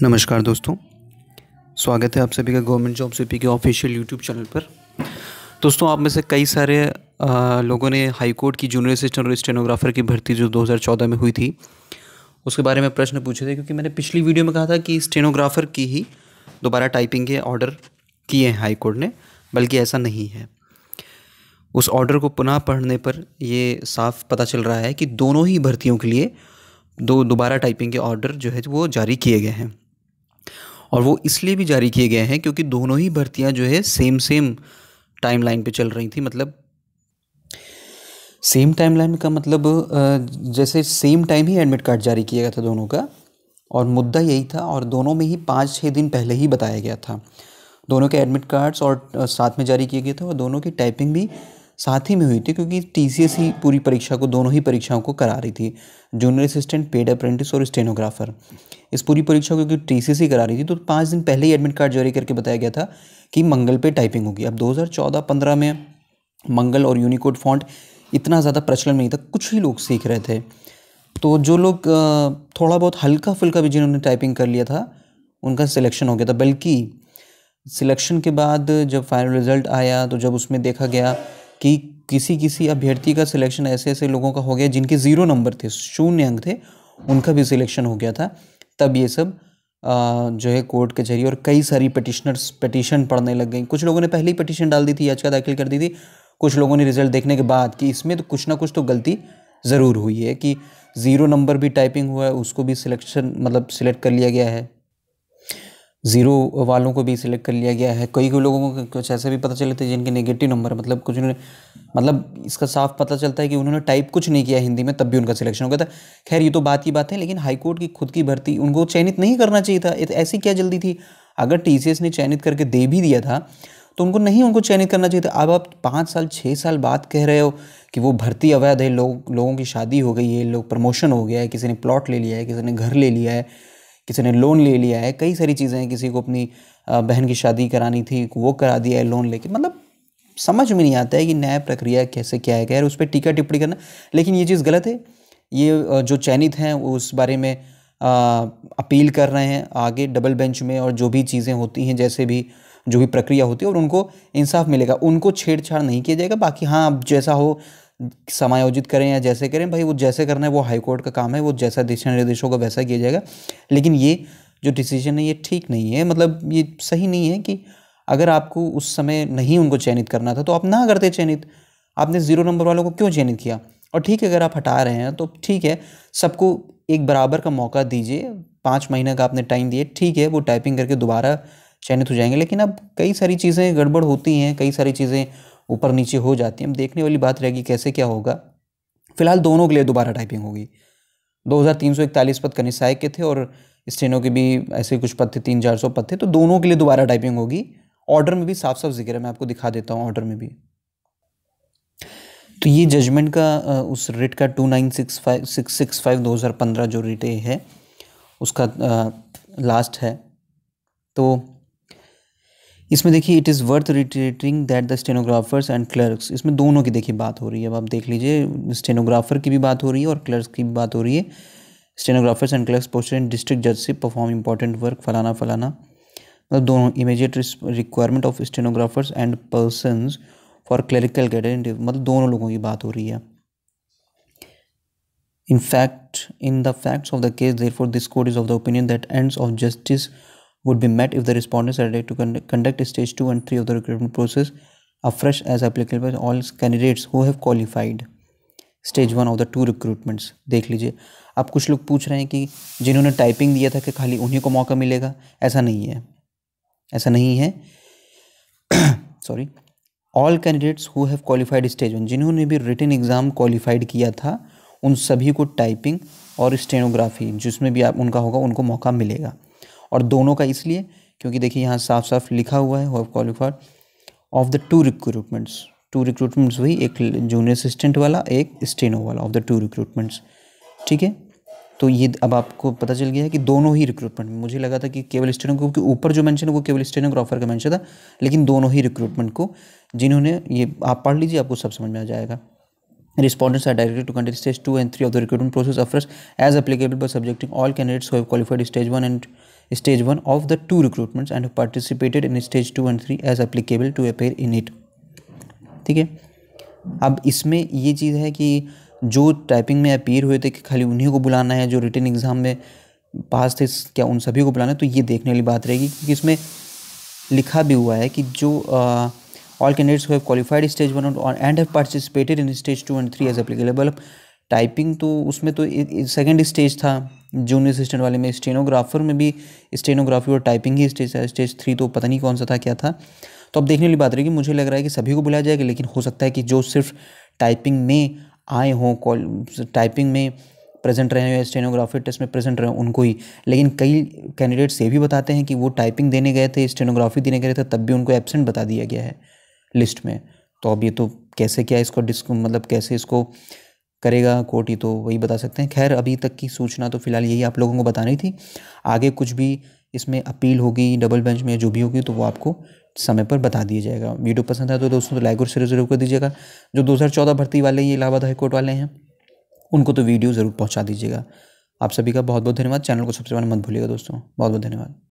नमस्कार दोस्तों स्वागत है आप सभी का गवर्नमेंट जॉब सीपी के ऑफिशियल यूट्यूब चैनल पर दोस्तों आप में से कई सारे आ, लोगों ने हाई कोर्ट की जूनियर असिस्टेंट और स्टेनोग्राफर की भर्ती जो 2014 में हुई थी उसके बारे में प्रश्न पूछे थे क्योंकि मैंने पिछली वीडियो में कहा था कि स्टेनोग्राफर की ही दोबारा टाइपिंग के ऑर्डर किए हैं हाई कोर्ट ने बल्कि ऐसा नहीं है उस ऑर्डर को पुनः पढ़ने पर ये साफ पता चल रहा है कि दोनों ही भर्तियों के लिए दो दोबारा टाइपिंग के ऑर्डर जो है वो जारी किए गए हैं और वो इसलिए भी जारी किए गए हैं क्योंकि दोनों ही भर्तियाँ जो है सेम सेम टाइम लाइन पर चल रही थी मतलब सेम टाइम लाइन का मतलब जैसे सेम टाइम ही एडमिट कार्ड जारी किया गया था दोनों का और मुद्दा यही था और दोनों में ही पाँच छः दिन पहले ही बताया गया था दोनों के एडमिट कार्ड्स और साथ में जारी किए गए थे और दोनों की टाइपिंग भी साथ ही में हुई थी क्योंकि टी ही पूरी परीक्षा को दोनों ही परीक्षाओं को करा रही थी जूनियर असिस्टेंट पेड अप्रेंटिस और स्टेनोग्राफर इस पूरी परीक्षा को क्योंकि टी करा रही थी तो पाँच दिन पहले ही एडमिट कार्ड जारी करके बताया गया था कि मंगल पे टाइपिंग होगी अब 2014-15 में मंगल और यूनिकोड फॉन्ट इतना ज़्यादा प्रचलन नहीं था कुछ ही लोग सीख रहे थे तो जो लोग थोड़ा बहुत हल्का फुल्का भी जिन्होंने टाइपिंग कर लिया था उनका सिलेक्शन हो गया था बल्कि सिलेक्शन के बाद जब फाइनल रिज़ल्ट आया तो जब उसमें देखा गया कि किसी किसी अभ्यर्थी का सिलेक्शन ऐसे ऐसे लोगों का हो गया जिनके ज़ीरो नंबर थे शून्य अंक थे उनका भी सिलेक्शन हो गया था तब ये सब आ, जो है कोर्ट कचहरी और कई सारी पटिशनर्स पटिशन पढ़ने लग गई कुछ लोगों ने पहले ही पटिशन डाल दी थी याचिका दाखिल कर दी थी कुछ लोगों ने रिजल्ट देखने के बाद कि इसमें तो कुछ ना कुछ तो गलती ज़रूर हुई है कि ज़ीरो नंबर भी टाइपिंग हुआ है उसको भी सिलेक्शन मतलब सिलेक्ट कर लिया गया है ज़ीरो वालों को भी सिलेक्ट कर लिया गया है कई कई लोगों को कुछ ऐसे भी पता चले थे जिनके नेगेटिव नंबर मतलब कुछ उन्होंने मतलब इसका साफ पता चलता है कि उन्होंने टाइप कुछ नहीं किया हिंदी में तब भी उनका सिलेक्शन हो गया था खैर ये तो बात की बात है लेकिन हाईकोर्ट की खुद की भर्ती उनको चयनित नहीं करना चाहिए था ऐसी क्या जल्दी थी अगर टी ने चयनित करके दे भी दिया था तो उनको नहीं उनको चयनित करना चाहिए था अब आप पाँच साल छः साल बाद कह रहे हो कि वो भर्ती अवैध है लोग लोगों की शादी हो गई है लोग प्रमोशन हो गया है किसी ने प्लॉट ले लिया है किसी ने घर ले लिया है किसी ने लोन ले लिया है कई सारी चीज़ें हैं किसी को अपनी बहन की शादी करानी थी वो करा दिया है लोन लेके मतलब समझ में नहीं आता है कि न्याय प्रक्रिया कैसे क्या है खैर उस पर टीका टिप्पणी करना लेकिन ये चीज़ गलत है ये जो चयनित हैं वो उस बारे में आ, अपील कर रहे हैं आगे डबल बेंच में और जो भी चीज़ें होती हैं जैसे भी जो भी प्रक्रिया होती है और उनको इंसाफ मिलेगा उनको छेड़छाड़ नहीं किया जाएगा बाकी हाँ अब जैसा हो समायोजित करें या जैसे करें भाई वो जैसे करना है वो हाईकोर्ट का काम है वो जैसा दिशा निर्देश होगा वैसा किया जाएगा लेकिन ये जो डिसीजन है ये ठीक नहीं है मतलब ये सही नहीं है कि अगर आपको उस समय नहीं उनको चयनित करना था तो आप ना करते चयनित आपने ज़ीरो नंबर वालों को क्यों चयनित किया और ठीक है अगर आप हटा रहे हैं तो ठीक है सबको एक बराबर का मौका दीजिए पाँच महीने का आपने टाइम दिए ठीक है वो टाइपिंग करके दोबारा चयनित हो जाएंगे लेकिन अब कई सारी चीज़ें गड़बड़ होती हैं कई सारी चीज़ें ऊपर नीचे हो जाती है अब देखने वाली बात रहेगी कैसे क्या होगा फिलहाल दोनों के लिए दोबारा टाइपिंग होगी 2341 पद कनिसाय के थे और स्टेनो के भी ऐसे कुछ पद थे तीन चार सौ पद थे तो दोनों के लिए दोबारा टाइपिंग होगी ऑर्डर में भी साफ साफ जिक्र है मैं आपको दिखा देता हूँ ऑर्डर में भी तो ये जजमेंट का उस रेट का two nine six five six six five दो हज़ार पंद्रह जो रिट है उसका लास्ट है तो इसमें देखिए it is worth reiterating that the stenographers and clerks इसमें दोनों की देखिए बात हो रही है अब आप देख लीजिए स्टेनोग्राफर की भी बात हो रही है और क्लर्क्स की भी बात हो रही है stenographers and clerks posted in district जज से परफॉर्म इंपॉर्टेंट वर्क फलाना फलाना मतलब दोनों immediate requirement of stenographers and person for clerical guidance मतलब दोनों लोगों की बात हो रही है in fact in the facts of the case therefore this court is of the opinion that ends of justice would be met if the respondents are ready to con conduct stage 2 and 3 of the recruitment process afresh as applicable by all candidates who have qualified stage one of the two recruitments देख लीजिए अब कुछ लोग पूछ रहे हैं कि जिन्होंने टाइपिंग दिया था कि खाली उन्हीं को मौका मिलेगा ऐसा नहीं है ऐसा नहीं है sorry all candidates who have qualified stage one जिन्होंने भी रिटर्न एग्ज़ाम क्वालिफाइड किया था उन सभी को टाइपिंग और स्टेनोग्राफी जिसमें भी आप उनका होगा उनको मौका मिलेगा और दोनों का इसलिए क्योंकि देखिए यहाँ साफ साफ लिखा हुआ है have qualified of the two recruitments two recruitments वही एक जूनियर असिस्टेंट वाला एक स्टेनो वाला ऑफ द टू रिक्रूटमेंट्स ठीक है तो ये अब आपको पता चल गया है कि दोनों ही रिक्रूटमेंट मुझे लगा था कि केवल स्टेनो क्योंकि ऊपर जो मैंशन है वो केवल स्टेनोग्राफर का मैंशन था लेकिन दोनों ही रिक्रूटमेंट को जिन्होंने ये आप पढ़ लीजिए आपको सब समझ में आ जाएगा respondents are directed to conduct stage two and three of the recruitment process afresh as applicable by subjecting all candidates who have qualified stage stage 1 of the two recruitments and participated in stage two and three as applicable to appear in it ठीक है अब इसमें ये चीज़ है कि जो typing में appear हुए थे कि खाली उन्हीं को बुलाना है जो रिटर्न एग्ज़ाम में पास थे क्या उन सभी को बुलाना है तो ये देखने वाली बात रहेगी क्योंकि इसमें लिखा भी हुआ है कि जो all candidates have qualified stage one and have participated in stage two and three as applicable typing तो उसमें तो सेकेंड स्टेज था जूनियर असिस्टेंट वाले में स्टेनोग्राफर में भी स्टेनोग्राफी और टाइपिंग ही स्टेज था स्टेज थ्री तो पता नहीं कौन सा था क्या था तो अब देखने वाली बात रही कि मुझे लग रहा है कि सभी को बुलाया जाएगा लेकिन हो सकता है कि जो सिर्फ टाइपिंग में आए हों कॉल टाइपिंग में प्रेजेंट रहे हो या स्टेनोग्राफी टेस्ट में प्रेजेंट रहे हो उनको ही लेकिन कई कैंडिडेट्स ये भी बताते हैं कि वो टाइपिंग देने गए थे स्टेनोग्राफी देने गए थे तब भी उनको एबसेंट बता दिया गया है लिस्ट में तो अब ये तो कैसे क्या इसको डिस्क मतलब कैसे इसको करेगा कोर्ट ही तो वही बता सकते हैं खैर अभी तक की सूचना तो फिलहाल यही आप लोगों को बतानी थी आगे कुछ भी इसमें अपील होगी डबल बेंच में जो भी होगी तो वो आपको समय पर बता दिया जाएगा वीडियो पसंद है तो दोस्तों तो लाइक और शेयर जरूर कर दीजिएगा जो 2014 भर्ती वाले ये इलाहाबाद हाईकोर्ट वाले हैं उनको तो वीडियो ज़रूर पहुँचा दीजिएगा आप सभी का बहुत बहुत धन्यवाद चैनल को सब्सक्राइब मत भूलिएगा दोस्तों बहुत बहुत धन्यवाद